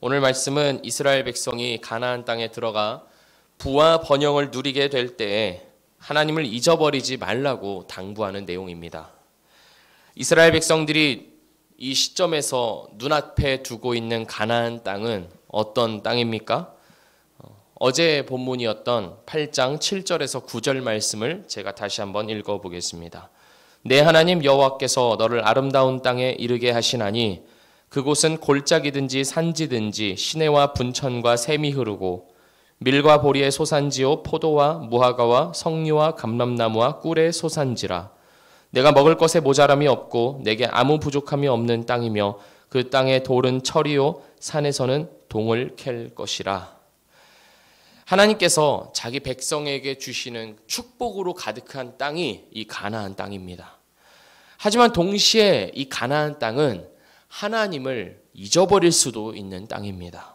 오늘 말씀은 이스라엘 백성이 가나안 땅에 들어가 부와 번영을 누리게 될 때에 하나님을 잊어버리지 말라고 당부하는 내용입니다. 이스라엘 백성들이 이 시점에서 눈앞에 두고 있는 가나안 땅은 어떤 땅입니까? 어, 어제 본문이었던 8장 7절에서 9절 말씀을 제가 다시 한번 읽어 보겠습니다. 내 하나님 여호와께서 너를 아름다운 땅에 이르게 하시나니 그곳은 골짜기든지 산지든지 시내와 분천과 샘이 흐르고 밀과 보리의 소산지요 포도와 무화과와 석류와 감람나무와 꿀의 소산지라 내가 먹을 것에 모자람이 없고 내게 아무 부족함이 없는 땅이며 그 땅의 돌은 철이요 산에서는 동을 캘 것이라 하나님께서 자기 백성에게 주시는 축복으로 가득한 땅이 이 가나안 땅입니다. 하지만 동시에 이 가나안 땅은 하나님을 잊어버릴 수도 있는 땅입니다.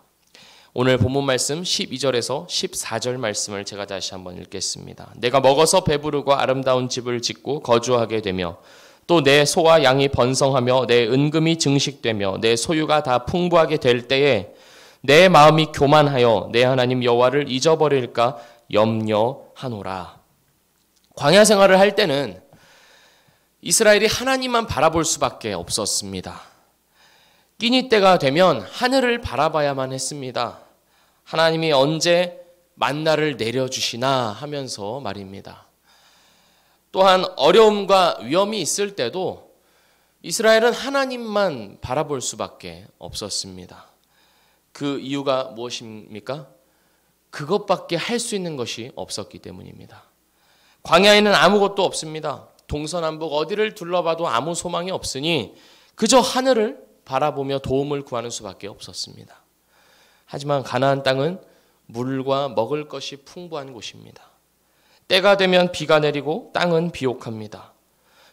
오늘 본문 말씀 12절에서 14절 말씀을 제가 다시 한번 읽겠습니다. 내가 먹어서 배부르고 아름다운 집을 짓고 거주하게 되며 또 내 소와 양이 번성하며 내 은금이 증식되며 내 소유가 다 풍부하게 될 때에 내 마음이 교만하여 내 하나님 여호와를 잊어버릴까 염려하노라. 광야 생활을 할 때는 이스라엘이 하나님만 바라볼 수밖에 없었습니다. 끼니 때가 되면 하늘을 바라봐야만 했습니다. 하나님이 언제 만나를 내려주시나 하면서 말입니다. 또한 어려움과 위험이 있을 때도 이스라엘은 하나님만 바라볼 수밖에 없었습니다. 그 이유가 무엇입니까? 그것밖에 할 수 있는 것이 없었기 때문입니다. 광야에는 아무것도 없습니다. 동서남북 어디를 둘러봐도 아무 소망이 없으니 그저 하늘을 바라보며 도움을 구하는 수밖에 없었습니다. 하지만 가나안 땅은 물과 먹을 것이 풍부한 곳입니다. 때가 되면 비가 내리고 땅은 비옥합니다.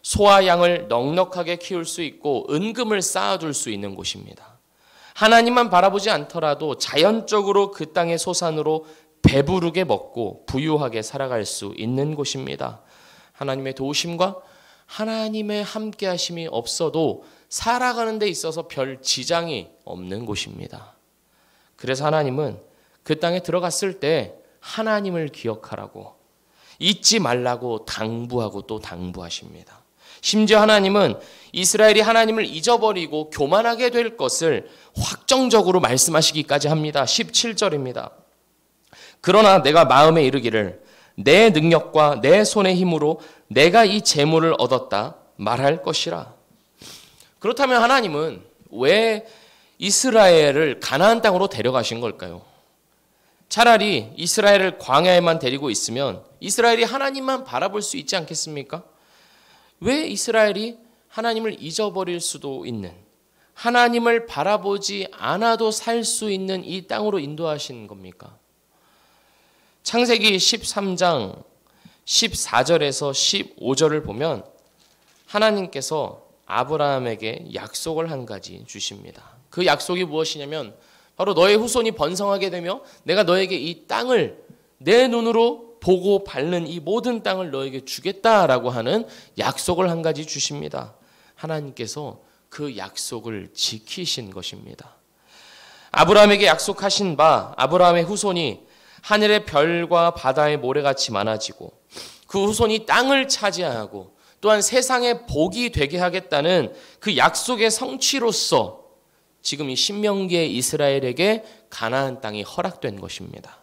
소와 양을 넉넉하게 키울 수 있고 은금을 쌓아둘 수 있는 곳입니다. 하나님만 바라보지 않더라도 자연적으로 그 땅의 소산으로 배부르게 먹고 부유하게 살아갈 수 있는 곳입니다. 하나님의 도우심과 하나님의 함께 하심이 없어도 살아가는 데 있어서 별 지장이 없는 곳입니다. 그래서 하나님은 그 땅에 들어갔을 때 하나님을 기억하라고 잊지 말라고 당부하고 또 당부하십니다. 심지어 하나님은 이스라엘이 하나님을 잊어버리고 교만하게 될 것을 확정적으로 말씀하시기까지 합니다. 17절입니다. 그러나 내가 마음에 이르기를 내 능력과 내 손의 힘으로 내가 이 재물을 얻었다 말할 것이라. 그렇다면 하나님은 왜 이스라엘을 가나안 땅으로 데려가신 걸까요? 차라리 이스라엘을 광야에만 데리고 있으면 이스라엘이 하나님만 바라볼 수 있지 않겠습니까? 왜 이스라엘이 하나님을 잊어버릴 수도 있는 하나님을 바라보지 않아도 살 수 있는 이 땅으로 인도하신 겁니까? 창세기 13장 14절에서 15절을 보면 하나님께서 아브라함에게 약속을 한 가지 주십니다. 그 약속이 무엇이냐면 바로 너의 후손이 번성하게 되며 내가 너에게 이 땅을 내 눈으로 보고 밟는 이 모든 땅을 너에게 주겠다라고 하는 약속을 한 가지 주십니다. 하나님께서 그 약속을 지키신 것입니다. 아브라함에게 약속하신 바 아브라함의 후손이 하늘의 별과 바다의 모래같이 많아지고 그 후손이 땅을 차지하고 또한 세상에 복이 되게 하겠다는 그 약속의 성취로서 지금 이 신명기의 이스라엘에게 가나안 땅이 허락된 것입니다.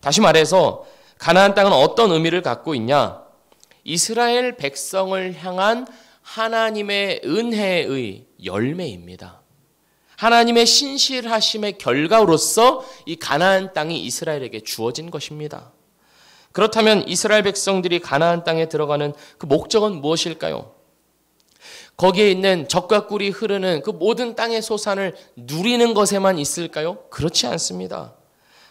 다시 말해서 가나안 땅은 어떤 의미를 갖고 있냐? 이스라엘 백성을 향한 하나님의 은혜의 열매입니다. 하나님의 신실하심의 결과로서 이 가나안 땅이 이스라엘에게 주어진 것입니다. 그렇다면 이스라엘 백성들이 가나안 땅에 들어가는 그 목적은 무엇일까요? 거기에 있는 적과 꿀이 흐르는 그 모든 땅의 소산을 누리는 것에만 있을까요? 그렇지 않습니다.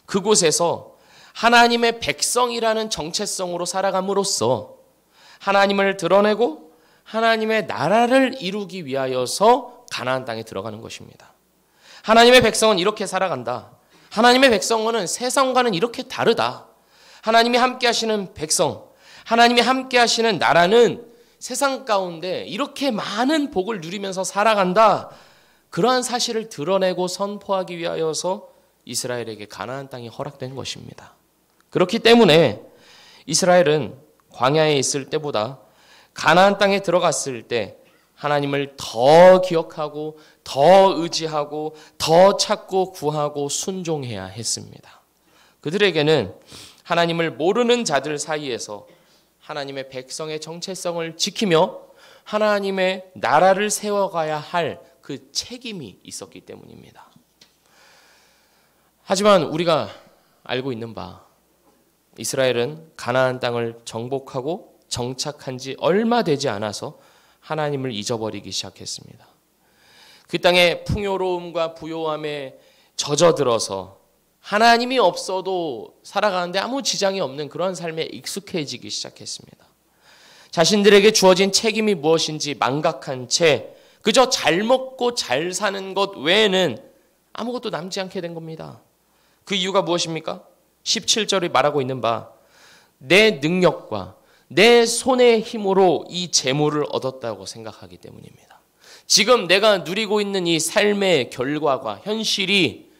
그곳에서 하나님의 백성이라는 정체성으로 살아감으로써 하나님을 드러내고 하나님의 나라를 이루기 위하여서 가나안 땅에 들어가는 것입니다. 하나님의 백성은 이렇게 살아간다. 하나님의 백성과는 세상과는 이렇게 다르다. 하나님이 함께 하시는 백성, 하나님이 함께 하시는 나라는 세상 가운데 이렇게 많은 복을 누리면서 살아간다. 그러한 사실을 드러내고 선포하기 위하여서 이스라엘에게 가나안 땅이 허락된 것입니다. 그렇기 때문에 이스라엘은 광야에 있을 때보다 가나안 땅에 들어갔을 때 하나님을 더 기억하고 더 의지하고 더 찾고 구하고 순종해야 했습니다. 그들에게는 하나님을 모르는 자들 사이에서 하나님의 백성의 정체성을 지키며 하나님의 나라를 세워가야 할 그 책임이 있었기 때문입니다. 하지만 우리가 알고 있는 바 이스라엘은 가나안 땅을 정복하고 정착한 지 얼마 되지 않아서 하나님을 잊어버리기 시작했습니다. 그 땅의 풍요로움과 부요함에 젖어들어서 하나님이 없어도 살아가는데 아무 지장이 없는 그런 삶에 익숙해지기 시작했습니다. 자신들에게 주어진 책임이 무엇인지 망각한 채 그저 잘 먹고 잘 사는 것 외에는 아무것도 남지 않게 된 겁니다. 그 이유가 무엇입니까? 17절이 말하고 있는 바 내 능력과 내 손의 힘으로 이 재물을 얻었다고 생각하기 때문입니다. 지금 내가 누리고 있는 이 삶의 결과가 현실이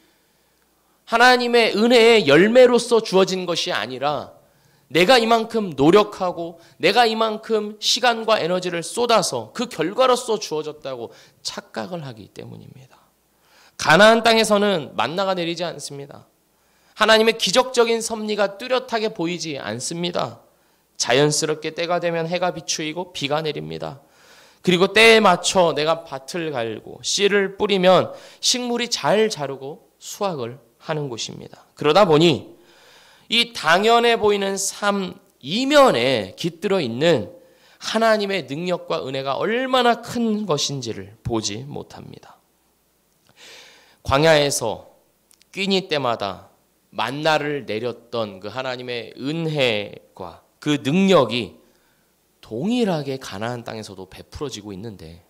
하나님의 은혜의 열매로서 주어진 것이 아니라 내가 이만큼 노력하고 내가 이만큼 시간과 에너지를 쏟아서 그 결과로서 주어졌다고 착각을 하기 때문입니다. 가나안 땅에서는 만나가 내리지 않습니다. 하나님의 기적적인 섭리가 뚜렷하게 보이지 않습니다. 자연스럽게 때가 되면 해가 비추이고 비가 내립니다. 그리고 때에 맞춰 내가 밭을 갈고 씨를 뿌리면 식물이 잘 자르고 수확을 하는 곳입니다. 그러다 보니 이 당연해 보이는 삶 이면에 깃들어 있는 하나님의 능력과 은혜가 얼마나 큰 것인지를 보지 못합니다. 광야에서 끼니 때마다 만나를 내렸던 그 하나님의 은혜와그 능력이 동일하게 가나안 땅에서도 베풀어지고 있는데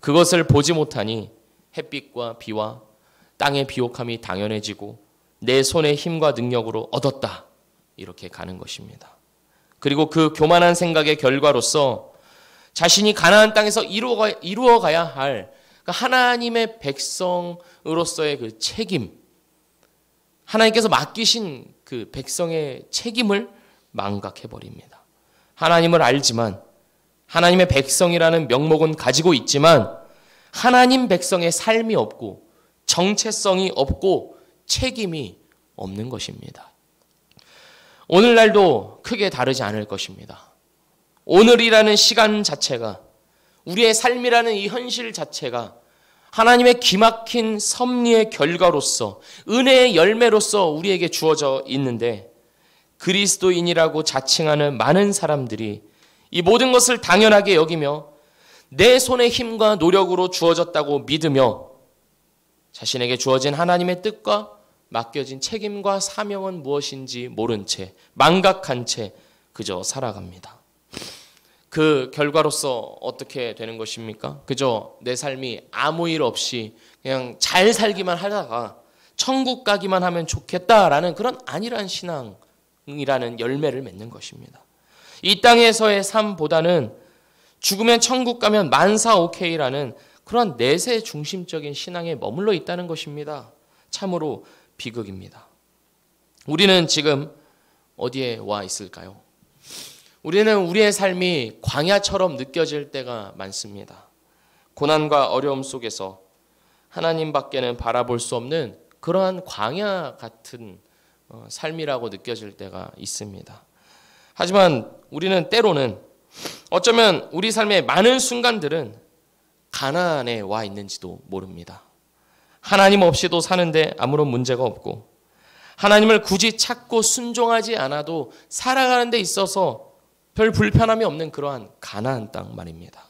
그것을 보지 못하니 햇빛과 비와 땅의 비옥함이 당연해지고 내 손의 힘과 능력으로 얻었다. 이렇게 가는 것입니다. 그리고 그 교만한 생각의 결과로서 자신이 가나안 땅에서 이루어가, 이루어가야 할 그러니까 하나님의 백성으로서의 그 책임, 하나님께서 맡기신 그 백성의 책임을 망각해 버립니다. 하나님을 알지만 하나님의 백성이라는 명목은 가지고 있지만 하나님 백성의 삶이 없고 정체성이 없고 책임이 없는 것입니다. 오늘날도 크게 다르지 않을 것입니다. 오늘이라는 시간 자체가 우리의 삶이라는 이 현실 자체가 하나님의 기막힌 섭리의 결과로서 은혜의 열매로서 우리에게 주어져 있는데 그리스도인이라고 자칭하는 많은 사람들이 이 모든 것을 당연하게 여기며 내 손의 힘과 노력으로 주어졌다고 믿으며 자신에게 주어진 하나님의 뜻과 맡겨진 책임과 사명은 무엇인지 모른 채 망각한 채 그저 살아갑니다. 그 결과로서 어떻게 되는 것입니까? 그저 내 삶이 아무 일 없이 그냥 잘 살기만 하다가 천국 가기만 하면 좋겠다라는 그런 안일한 신앙 이라는 열매를 맺는 것입니다. 이 땅에서의 삶보다는 죽으면 천국 가면 만사 오케이라는 그런 내세 중심적인 신앙에 머물러 있다는 것입니다. 참으로 비극입니다. 우리는 지금 어디에 와 있을까요? 우리는 우리의 삶이 광야처럼 느껴질 때가 많습니다. 고난과 어려움 속에서 하나님밖에는 바라볼 수 없는 그러한 광야 같은 어, 삶이라고 느껴질 때가 있습니다. 하지만 우리는 때로는 어쩌면 우리 삶의 많은 순간들은 가난에 와 있는지도 모릅니다. 하나님 없이도 사는데 아무런 문제가 없고 하나님을 굳이 찾고 순종하지 않아도 살아가는 데 있어서 별 불편함이 없는 그러한 가나땅 말입니다.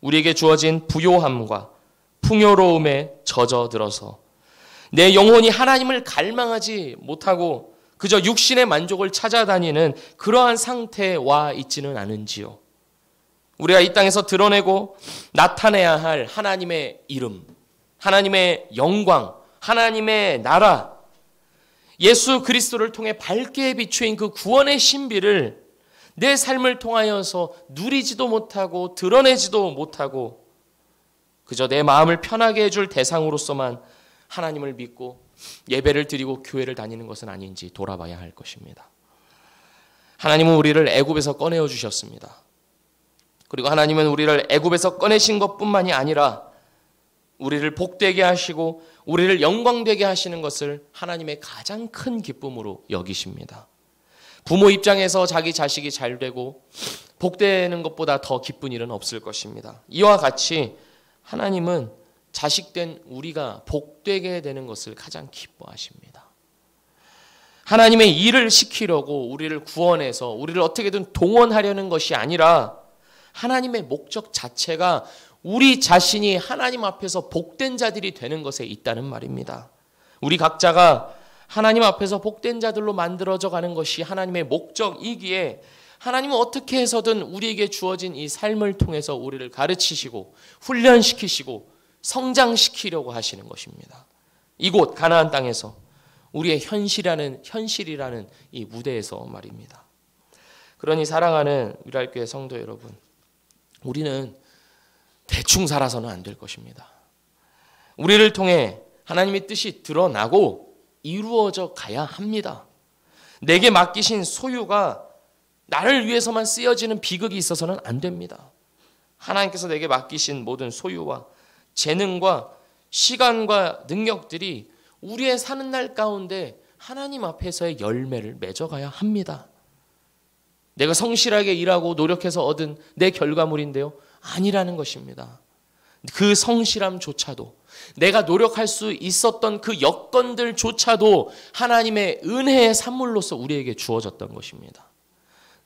우리에게 주어진 부요함과 풍요로움에 젖어들어서 내 영혼이 하나님을 갈망하지 못하고 그저 육신의 만족을 찾아다니는 그러한 상태에 와 있지는 않은지요. 우리가 이 땅에서 드러내고 나타내야 할 하나님의 이름, 하나님의 영광, 하나님의 나라, 예수 그리스도를 통해 밝게 비추인 그 구원의 신비를 내 삶을 통하여서 누리지도 못하고 드러내지도 못하고 그저 내 마음을 편하게 해줄 대상으로서만 하나님을 믿고 예배를 드리고 교회를 다니는 것은 아닌지 돌아봐야 할 것입니다. 하나님은 우리를 애굽에서 꺼내어 주셨습니다. 그리고 하나님은 우리를 애굽에서 꺼내신 것뿐만이 아니라 우리를 복되게 하시고 우리를 영광되게 하시는 것을 하나님의 가장 큰 기쁨으로 여기십니다. 부모 입장에서 자기 자식이 잘 되고 복되는 것보다 더 기쁜 일은 없을 것입니다. 이와 같이 하나님은 자식된 우리가 복되게 되는 것을 가장 기뻐하십니다. 하나님의 일을 시키려고 우리를 구원해서 우리를 어떻게든 동원하려는 것이 아니라 하나님의 목적 자체가 우리 자신이 하나님 앞에서 복된 자들이 되는 것에 있다는 말입니다. 우리 각자가 하나님 앞에서 복된 자들로 만들어져 가는 것이 하나님의 목적이기에 하나님은 어떻게 해서든 우리에게 주어진 이 삶을 통해서 우리를 가르치시고 훈련시키시고 성장시키려고 하시는 것입니다. 이곳 가나안 땅에서 우리의 현실이라는 현실이라는 이 무대에서 말입니다. 그러니 사랑하는 위랄교회 성도 여러분, 우리는 대충 살아서는 안 될 것입니다. 우리를 통해 하나님의 뜻이 드러나고 이루어져 가야 합니다. 내게 맡기신 소유가 나를 위해서만 쓰여지는 비극이 있어서는 안 됩니다. 하나님께서 내게 맡기신 모든 소유와 재능과 시간과 능력들이 우리의 사는 날 가운데 하나님 앞에서의 열매를 맺어가야 합니다. 내가 성실하게 일하고 노력해서 얻은 내 결과물인데요. 아니라는 것입니다. 그 성실함조차도 내가 노력할 수 있었던 그 여건들조차도 하나님의 은혜의 산물로서 우리에게 주어졌던 것입니다.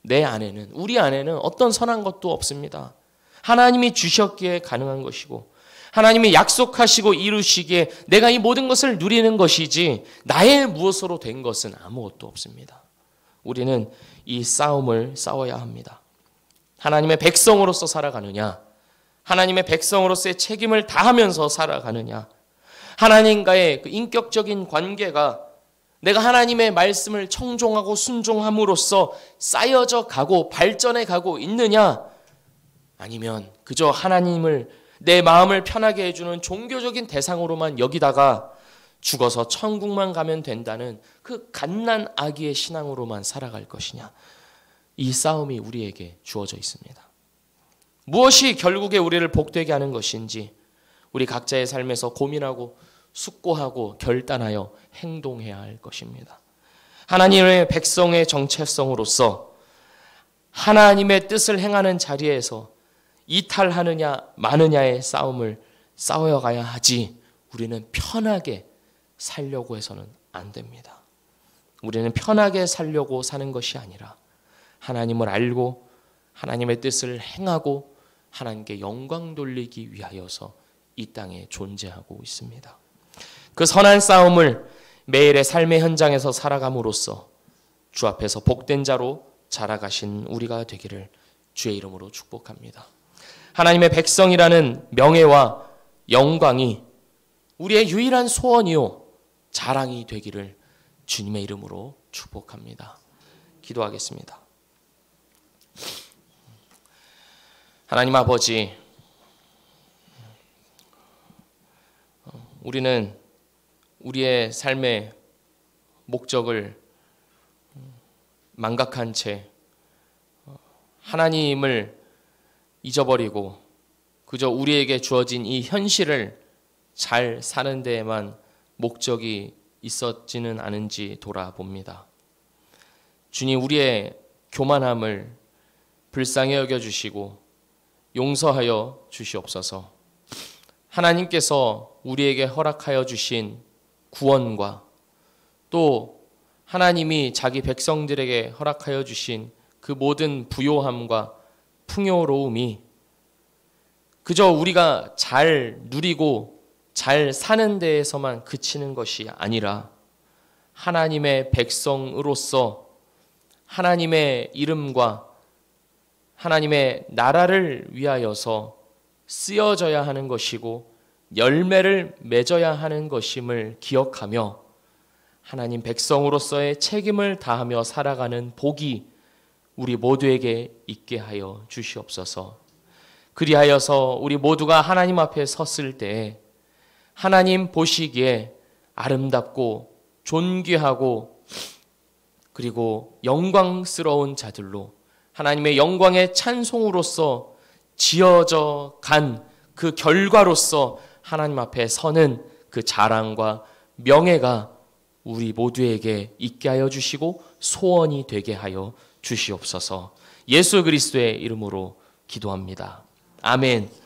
내 안에는 우리 안에는 어떤 선한 것도 없습니다. 하나님이 주셨기에 가능한 것이고 하나님이 약속하시고 이루시기에 내가 이 모든 것을 누리는 것이지 나의 무엇으로 된 것은 아무것도 없습니다. 우리는 이 싸움을 싸워야 합니다. 하나님의 백성으로서 살아가느냐, 하나님의 백성으로서의 책임을 다하면서 살아가느냐, 하나님과의 그 인격적인 관계가 내가 하나님의 말씀을 청종하고 순종함으로써 쌓여져 가고 발전해 가고 있느냐, 아니면 그저 하나님을 내 마음을 편하게 해주는 종교적인 대상으로만 여기다가 죽어서 천국만 가면 된다는 그 갓난 아기의 신앙으로만 살아갈 것이냐. 이 싸움이 우리에게 주어져 있습니다. 무엇이 결국에 우리를 복되게 하는 것인지 우리 각자의 삶에서 고민하고 숙고하고 결단하여 행동해야 할 것입니다. 하나님의 백성의 정체성으로서 하나님의 뜻을 행하는 자리에서 이탈하느냐 마느냐의 싸움을 싸워 가야 하지 우리는 편하게 살려고 해서는 안 됩니다. 우리는 편하게 살려고 사는 것이 아니라 하나님을 알고 하나님의 뜻을 행하고 하나님께 영광 돌리기 위하여서 이 땅에 존재하고 있습니다. 그 선한 싸움을 매일의 삶의 현장에서 살아감으로써 주 앞에서 복된 자로 자라가신 우리가 되기를 주의 이름으로 축복합니다. 하나님의 백성이라는 명예와 영광이 우리의 유일한 소원이요 자랑이 되기를 주님의 이름으로 축복합니다. 기도하겠습니다. 하나님 아버지 우리는 우리의 삶의 목적을 망각한 채 하나님을 잊어버리고 그저 우리에게 주어진 이 현실을 잘 사는 데에만 목적이 있었지는 않은지 돌아봅니다. 주님 우리의 교만함을 불쌍히 여겨 주시고 용서하여 주시옵소서. 하나님께서 우리에게 허락하여 주신 구원과 또 하나님이 자기 백성들에게 허락하여 주신 그 모든 부요함과 풍요로움이 그저 우리가 잘 누리고 잘 사는 데에서만 그치는 것이 아니라 하나님의 백성으로서 하나님의 이름과 하나님의 나라를 위하여서 쓰여져야 하는 것이고 열매를 맺어야 하는 것임을 기억하며 하나님 백성으로서의 책임을 다하며 살아가는 복이 우리 모두에게 있게 하여 주시옵소서. 그리하여서 우리 모두가 하나님 앞에 섰을 때 하나님 보시기에 아름답고 존귀하고 그리고 영광스러운 자들로 하나님의 영광의 찬송으로서 지어져 간 그 결과로서 하나님 앞에 서는 그 자랑과 명예가 우리 모두에게 있게 하여 주시고 소원이 되게 하여 주시옵소서. 예수 그리스도의 이름으로 기도합니다. 아멘.